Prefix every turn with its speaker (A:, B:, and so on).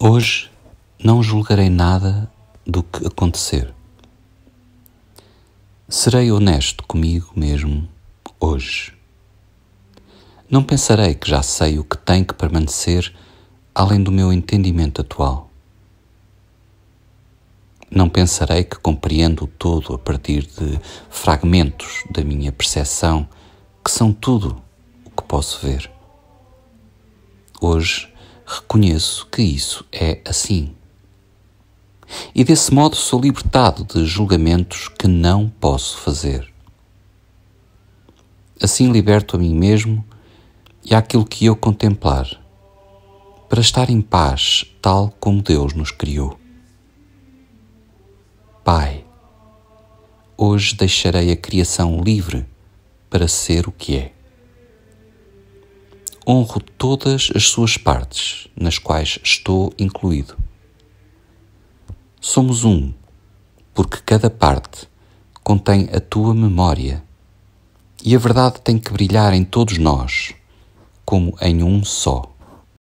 A: Hoje não julgarei nada do que acontecer. Serei honesto comigo mesmo hoje. Não pensarei que já sei o que tem que permanecer além do meu entendimento atual. Não pensarei que compreendo o todo a partir de fragmentos da minha percepção, que são tudo o que posso ver. Hoje reconheço que isso é assim. E desse modo sou libertado de julgamentos que não posso fazer. Assim liberto a mim mesmo e àquilo que eu contemplar, para estar em paz, tal como Deus nos criou. Pai, hoje deixarei a criação livre para ser o que é honro todas as suas partes, nas quais estou incluído. Somos um, porque cada parte contém a tua memória, e a verdade tem que brilhar em todos nós, como em um só.